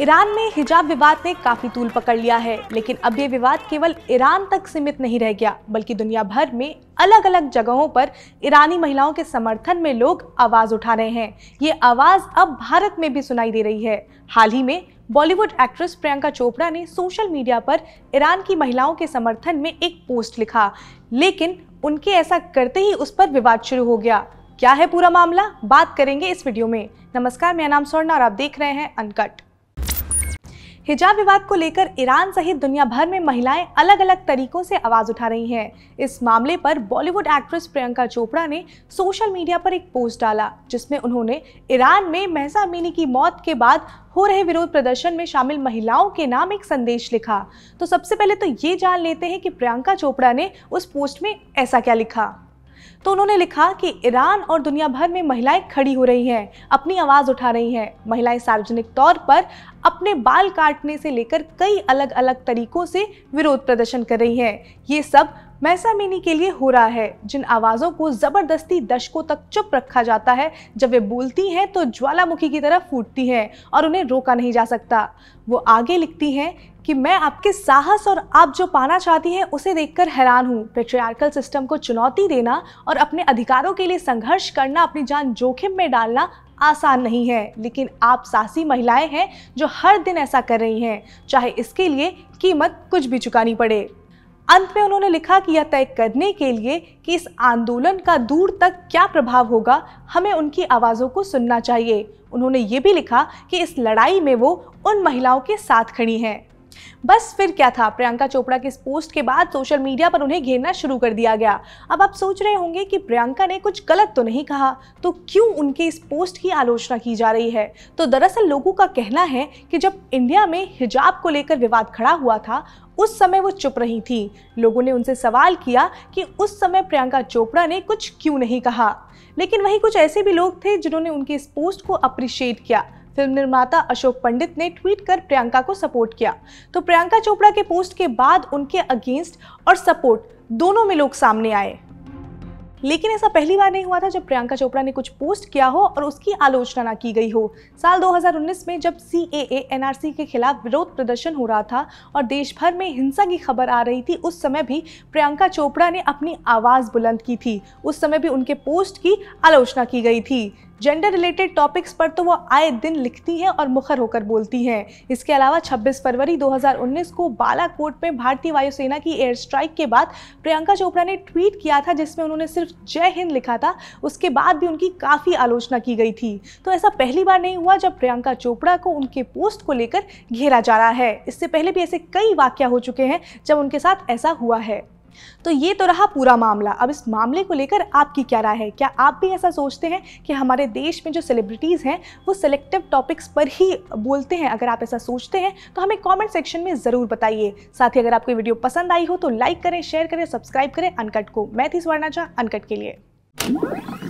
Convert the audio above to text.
Iran में हिजाब विवाद ने काफी तूल पकड़ लिया है लेकिन अब ये विवाद केवल ईरान तक सीमित नहीं रह गया बल्कि दुनिया भर में अलग अलग जगहों पर ईरानी महिलाओं के समर्थन में लोग आवाज उठा रहे हैं ये आवाज अब भारत में भी सुनाई दे रही है हाल ही में बॉलीवुड एक्ट्रेस प्रियंका चोपड़ा ने सोशल मीडिया पर ईरान की महिलाओं के समर्थन में एक पोस्ट लिखा लेकिन उनके ऐसा करते ही उस पर विवाद शुरू हो गया क्या है पूरा मामला बात करेंगे इस वीडियो में नमस्कार मेरा नाम स्वर्ण और आप देख रहे हैं अनकट हिजाब विवाद को लेकर ईरान सहित दुनिया भर में महिलाएं अलग अलग तरीकों से आवाज उठा रही हैं इस मामले पर बॉलीवुड एक्ट्रेस प्रियंका चोपड़ा ने सोशल मीडिया पर एक पोस्ट डाला जिसमें उन्होंने ईरान में महसा अमीनी की मौत के बाद हो रहे विरोध प्रदर्शन में शामिल महिलाओं के नाम एक संदेश लिखा तो सबसे पहले तो ये जान लेते हैं कि प्रियंका चोपड़ा ने उस पोस्ट में ऐसा क्या लिखा तो उन्होंने लिखा कि ईरान और दुनिया भर में महिलाएं खड़ी हो रही हैं अपनी आवाज़ उठा रही हैं महिलाएं सार्वजनिक तौर पर अपने बाल काटने से लेकर कई अलग अलग तरीकों से विरोध प्रदर्शन कर रही हैं ये सब मैसा मिनी के लिए हो रहा है जिन आवाज़ों को ज़बरदस्ती दशकों तक चुप रखा जाता है जब वे बोलती हैं तो ज्वालामुखी की तरह फूटती हैं और उन्हें रोका नहीं जा सकता वो आगे लिखती हैं कि मैं आपके साहस और आप जो पाना चाहती हैं उसे देखकर हैरान हूँ पेट्रियार्कल सिस्टम को चुनौती देना और अपने अधिकारों के लिए संघर्ष करना अपनी जान जोखिम में डालना आसान नहीं है लेकिन आप साहसी महिलाएं हैं जो हर दिन ऐसा कर रही हैं चाहे इसके लिए कीमत कुछ भी चुकानी पड़े अंत में उन्होंने लिखा कि यह तय करने के लिए कि इस आंदोलन का दूर तक क्या प्रभाव होगा हमें उनकी आवाज़ों को सुनना चाहिए उन्होंने ये भी लिखा कि इस लड़ाई में वो उन महिलाओं के साथ खड़ी हैं बस फिर क्या था प्रियंका चोपड़ा के इस पोस्ट के बाद सोशल मीडिया पर उन्हें घेरना शुरू कर दिया गया अब आप सोच रहे होंगे कि प्रियंका ने कुछ गलत तो नहीं कहा तो क्यों उनके इस पोस्ट की आलोचना की जा रही है तो दरअसल लोगों का कहना है कि जब इंडिया में हिजाब को लेकर विवाद खड़ा हुआ था उस समय वो चुप रही थी लोगों ने उनसे सवाल किया कि उस समय प्रियंका चोपड़ा ने कुछ क्यों नहीं कहा लेकिन वहीं कुछ ऐसे भी लोग थे जिन्होंने उनके इस पोस्ट को अप्रिशिएट किया फिल्म निर्माता अशोक पंडित ने ट्वीट कर प्रियंका को सपोर्ट किया तो प्रियंका चोपड़ा के पोस्ट के बाद उनके अगेंस्ट और सपोर्ट दोनों में लोग सामने आए लेकिन ऐसा पहली बार नहीं हुआ था जब प्रियंका चोपड़ा ने कुछ पोस्ट किया हो और उसकी आलोचना ना की गई हो साल 2019 में जब सी एनआरसी के खिलाफ विरोध प्रदर्शन हो रहा था और देश भर में हिंसा की खबर आ रही थी उस समय भी प्रियंका चोपड़ा ने अपनी आवाज़ बुलंद की थी उस समय भी उनके पोस्ट की आलोचना की गई थी जेंडर रिलेटेड टॉपिक्स पर तो वो आए दिन लिखती हैं और मुखर होकर बोलती हैं इसके अलावा 26 फरवरी 2019 को बालाकोट में भारतीय वायुसेना की एयर स्ट्राइक के बाद प्रियंका चोपड़ा ने ट्वीट किया था जिसमें उन्होंने सिर्फ जय हिंद लिखा था उसके बाद भी उनकी काफ़ी आलोचना की गई थी तो ऐसा पहली बार नहीं हुआ जब प्रियंका चोपड़ा को उनके पोस्ट को लेकर घेरा जा रहा है इससे पहले भी ऐसे कई वाक्य हो चुके हैं जब उनके साथ ऐसा हुआ है तो ये तो रहा पूरा मामला अब इस मामले को लेकर आपकी क्या राय है क्या आप भी ऐसा सोचते हैं कि हमारे देश में जो सेलिब्रिटीज़ हैं वो सेलेक्टिव टॉपिक्स पर ही बोलते हैं अगर आप ऐसा सोचते हैं तो हमें कॉमेंट सेक्शन में ज़रूर बताइए साथ ही अगर आपको वीडियो पसंद आई हो तो लाइक करें शेयर करें सब्सक्राइब करें अनकट को मैं थी स्वर्णाचा अनकट के लिए